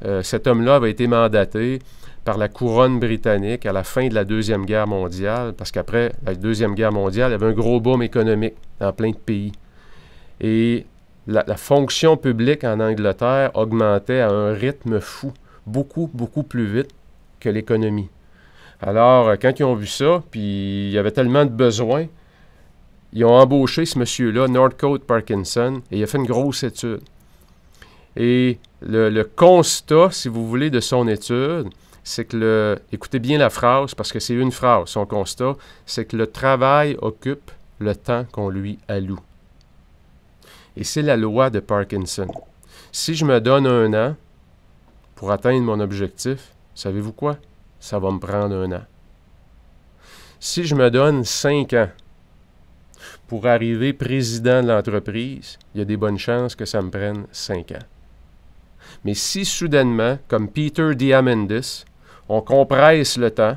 Euh, cet homme-là avait été mandaté par la couronne britannique à la fin de la Deuxième Guerre mondiale, parce qu'après la Deuxième Guerre mondiale, il y avait un gros boom économique dans plein de pays. Et la, la fonction publique en Angleterre augmentait à un rythme fou, beaucoup, beaucoup plus vite que l'économie. Alors, euh, quand ils ont vu ça, puis il y avait tellement de besoins ils ont embauché ce monsieur-là, Northcote Parkinson, et il a fait une grosse étude. Et le, constat, si vous voulez, de son étude, c'est que le. Écoutez bien la phrase, parce que c'est une phrase, son constat, c'est que le travail occupe le temps qu'on lui alloue. Et c'est la loi de Parkinson. Si je me donne un an pour atteindre mon objectif, savez-vous quoi? Ça va me prendre un an. Si je me donne cinq ans pour arriver président de l'entreprise, il y a des bonnes chances que ça me prenne cinq ans. Mais si soudainement, comme Peter Diamandis, on compresse le temps,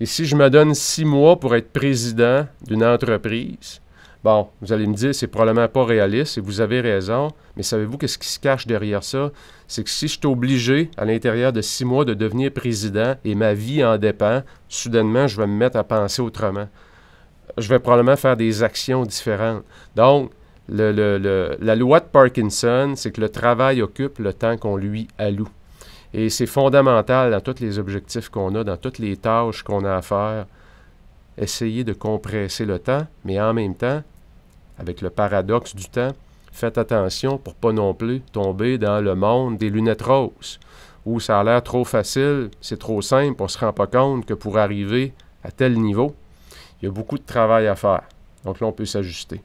et si je me donne six mois pour être président d'une entreprise, bon, vous allez me dire, c'est probablement pas réaliste, et vous avez raison, mais savez-vous qu'est-ce qui se cache derrière ça? C'est que si je suis obligé, à l'intérieur de six mois, de devenir président, et ma vie en dépend, soudainement, je vais me mettre à penser autrement je vais probablement faire des actions différentes. Donc, la loi de Parkinson, c'est que le travail occupe le temps qu'on lui alloue. Et c'est fondamental dans tous les objectifs qu'on a, dans toutes les tâches qu'on a à faire, essayer de compresser le temps, mais en même temps, avec le paradoxe du temps, faites attention pour ne pas non plus tomber dans le monde des lunettes roses, où ça a l'air trop facile, c'est trop simple, on se rend pas compte que pour arriver à tel niveau, il y a beaucoup de travail à faire. Donc là, on peut s'ajuster.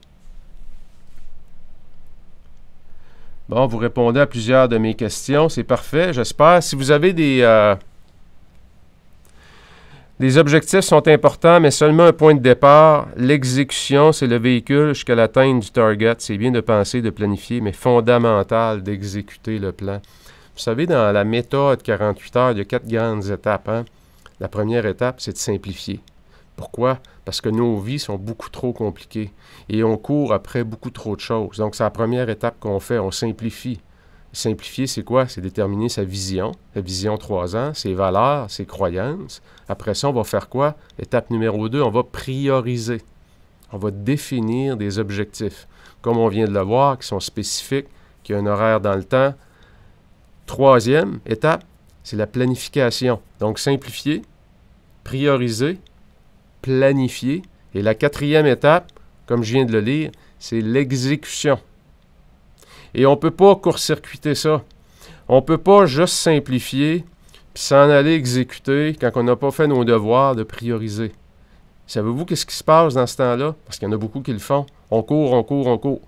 Bon, vous répondez à plusieurs de mes questions. C'est parfait, j'espère. Si vous avez des... objectifs euh, les objectifs sont importants, mais seulement un point de départ. L'exécution, c'est le véhicule jusqu'à l'atteinte du target. C'est bien de penser, de planifier, mais fondamental d'exécuter le plan. Vous savez, dans la méthode 48 heures, il y a quatre grandes étapes. Hein. La première étape, c'est de simplifier. Pourquoi? Parce que nos vies sont beaucoup trop compliquées et on court après beaucoup trop de choses. Donc, c'est la première étape qu'on fait, on simplifie. Simplifier, c'est quoi? C'est déterminer sa vision, la vision trois ans, ses valeurs, ses croyances. Après ça, on va faire quoi? Étape numéro deux, on va prioriser. On va définir des objectifs, comme on vient de le voir, qui sont spécifiques, qui ont un horaire dans le temps. Troisième étape, c'est la planification. Donc, simplifier, prioriser, planifier. Et la quatrième étape, comme je viens de le lire, c'est l'exécution. Et on ne peut pas court-circuiter ça. On ne peut pas juste simplifier puis s'en aller exécuter quand on n'a pas fait nos devoirs de prioriser. Savez-vous qu'est-ce qui se passe dans ce temps-là? Parce qu'il y en a beaucoup qui le font. On court, on court, on court.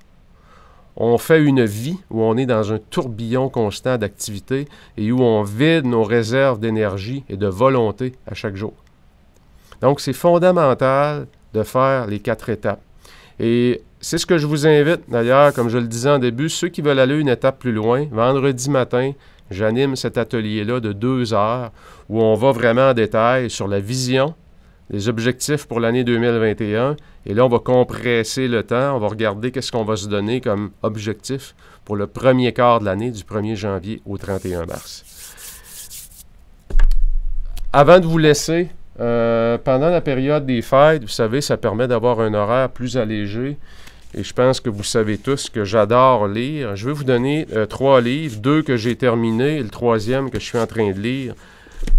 On fait une vie où on est dans un tourbillon constant d'activité et où on vide nos réserves d'énergie et de volonté à chaque jour. Donc, c'est fondamental de faire les quatre étapes. Et c'est ce que je vous invite, d'ailleurs, comme je le disais en début, ceux qui veulent aller une étape plus loin, vendredi matin, j'anime cet atelier-là de deux heures où on va vraiment en détail sur la vision, les objectifs pour l'année 2021. Et là, on va compresser le temps, on va regarder qu'est-ce qu'on va se donner comme objectif pour le premier quart de l'année, du 1er janvier au 31 mars. Avant de vous laisser, euh, pendant la période des fêtes, vous savez, ça permet d'avoir un horaire plus allégé. Et je pense que vous savez tous que j'adore lire. Je vais vous donner euh, trois livres, deux que j'ai terminés et le troisième que je suis en train de lire.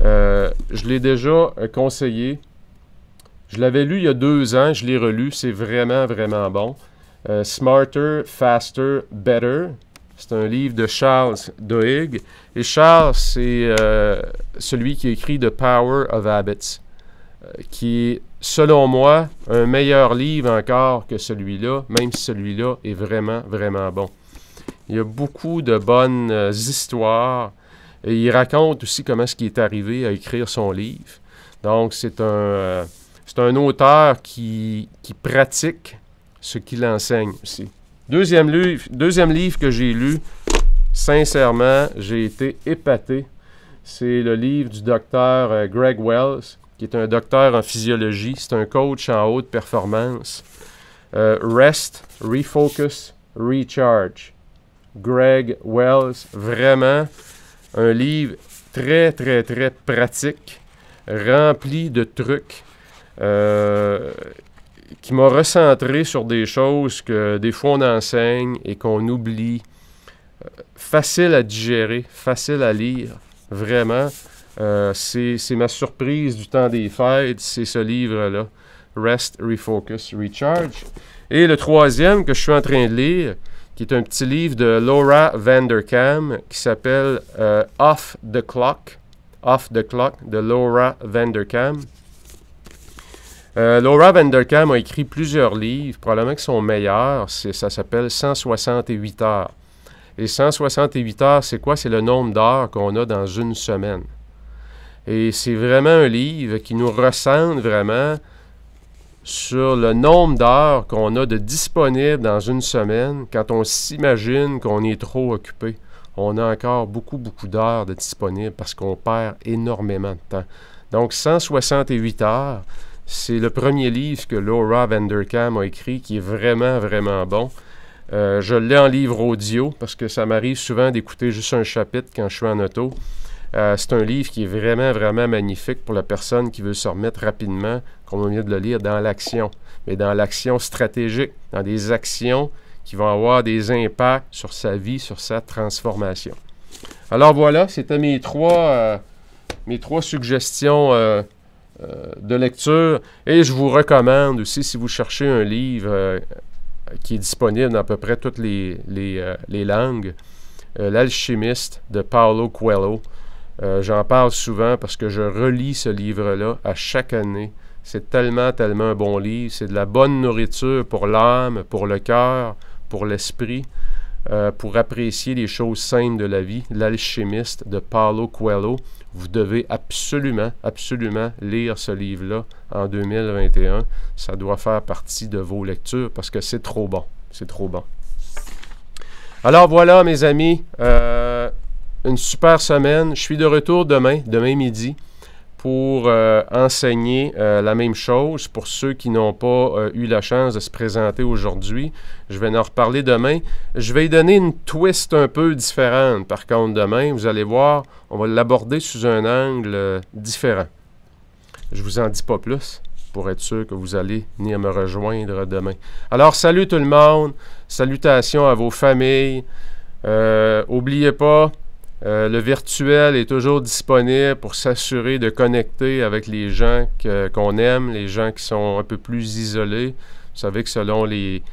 Euh, je l'ai déjà conseillé. Je l'avais lu il y a deux ans, je l'ai relu. C'est vraiment, vraiment bon. Smarter, Faster, Better. C'est un livre de Charles Doig. Et Charles, c'est celui qui écrit The Power of Habits. Euh, qui est, selon moi, un meilleur livre encore que celui-là, même si celui-là est vraiment, vraiment bon. Il y a beaucoup de bonnes euh, histoires. Et il raconte aussi comment est-ce qu'il est arrivé à écrire son livre. Donc, c'est un, euh, un auteur qui, pratique ce qu'il enseigne aussi. Deuxième livre, que j'ai lu, sincèrement, j'ai été épaté. C'est le livre du docteur Greg Wells, qui est un docteur en physiologie. C'est un coach en haute performance. Euh, rest, refocus, recharge. Greg Wells, vraiment un livre très, très, très pratique, rempli de trucs. Euh, qui m'a recentré sur des choses que des fois on enseigne et qu'on oublie. Euh, facile à digérer, facile à lire, vraiment. Euh, c'est ma surprise du temps des fêtes, c'est ce livre-là, Rest, Refocus, Recharge. Et le troisième que je suis en train de lire, qui est un petit livre de Laura Vanderkam qui s'appelle euh, Off the Clock. Off the Clock de Laura Vanderkam. Euh, Laura Vanderkam a écrit plusieurs livres, probablement que son meilleur, ça s'appelle 168 heures. Et 168 heures, c'est quoi? C'est le nombre d'heures qu'on a dans une semaine. Et c'est vraiment un livre qui nous ressemble vraiment sur le nombre d'heures qu'on a de disponibles dans une semaine quand on s'imagine qu'on est trop occupé. On a encore beaucoup, beaucoup d'heures de disponibles parce qu'on perd énormément de temps. Donc 168 heures, c'est le premier livre que Laura Vanderkam a écrit qui est vraiment, vraiment bon. Euh, je l'ai en livre audio parce que ça m'arrive souvent d'écouter juste un chapitre quand je suis en auto. Euh, c'est un livre qui est vraiment, vraiment magnifique pour la personne qui veut se remettre rapidement, comme on vient de le lire, dans l'action, mais dans l'action stratégique, dans des actions qui vont avoir des impacts sur sa vie, sur sa transformation. Alors voilà, c'était mes trois, euh, mes trois suggestions euh, de lecture. Et je vous recommande aussi, si vous cherchez un livre qui est disponible dans à peu près toutes les, les langues, L'alchimiste de Paolo Coelho. Euh, j'en parle souvent parce que je relis ce livre-là à chaque année. C'est tellement, tellement un bon livre. C'est de la bonne nourriture pour l'âme, pour le cœur, pour l'esprit, euh, pour apprécier les choses saines de la vie. L'alchimiste de Paolo Coelho. Vous devez absolument, absolument lire ce livre-là en 2021. Ça doit faire partie de vos lectures parce que c'est trop bon. C'est trop bon. Alors voilà, mes amis. Euh, une super semaine. Je suis de retour demain, demain midi, pour euh, enseigner euh, la même chose pour ceux qui n'ont pas euh, eu la chance de se présenter aujourd'hui. Je vais en reparler demain. Je vais y donner une twist un peu différente. Par contre, demain, vous allez voir, on va l'aborder sous un angle différent. Je vous en dis pas plus pour être sûr que vous allez venir me rejoindre demain. Alors, salut tout le monde. Salutations à vos familles. Oubliez pas, euh, le virtuel est toujours disponible pour s'assurer de connecter avec les gens qu'on aime, les gens qui sont un peu plus isolés. Vous savez que selon les,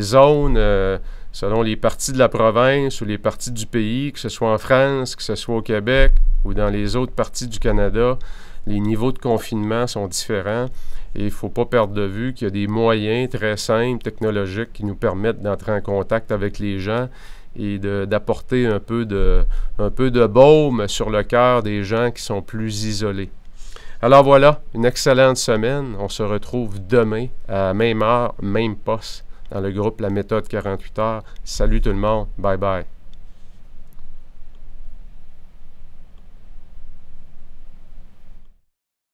zones, euh, selon les parties de la province ou les parties du pays, que ce soit en France, que ce soit au Québec ou dans les autres parties du Canada, les niveaux de confinement sont différents et il ne faut pas perdre de vue qu'il y a des moyens très simples, technologiques, qui nous permettent d'entrer en contact avec les gens et d'apporter un, peu de, un peu de baume sur le cœur des gens qui sont plus isolés. Alors voilà, une excellente semaine. On se retrouve demain à même heure, même poste dans le groupe La méthode 48 heures. Salut tout le monde. Bye bye.